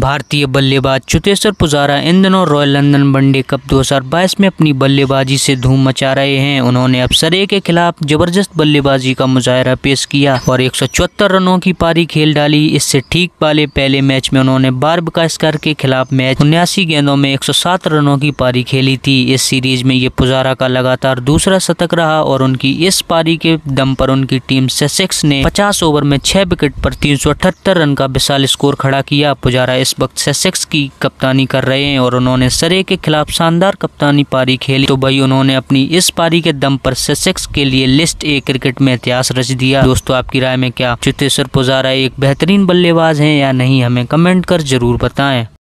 भारतीय बल्लेबाज चुतेश्वर पुजारा इन दिनों रॉयल लंदन वनडे कप 2022 में अपनी बल्लेबाजी से धूम मचा रहे हैं उन्होंने अफसरे के खिलाफ जबरदस्त बल्लेबाजी का मुजाहरा पेश किया और एक रनों की पारी खेल डाली इससे ठीक पहले पहले मैच में उन्होंने बार्ब का स्कर के खिलाफ मैच उन्यासी गेंदों में एक रनों की पारी खेली थी इस सीरीज में ये पुजारा का लगातार दूसरा शतक रहा और उनकी इस पारी के दम पर उनकी टीम सेसेक्स ने पचास ओवर में छह विकेट पर तीन रन का विशाल स्कोर खड़ा किया पुजारा इस वक्त सेसेक्स की कप्तानी कर रहे हैं और उन्होंने सरे के खिलाफ शानदार कप्तानी पारी खेली तो भाई उन्होंने अपनी इस पारी के दम पर सेसेक्स के लिए लिस्ट ए क्रिकेट में इतिहास रच दिया दोस्तों आपकी राय में क्या चुतेश्वर पुजारा एक बेहतरीन बल्लेबाज है या नहीं हमें कमेंट कर जरूर बताएं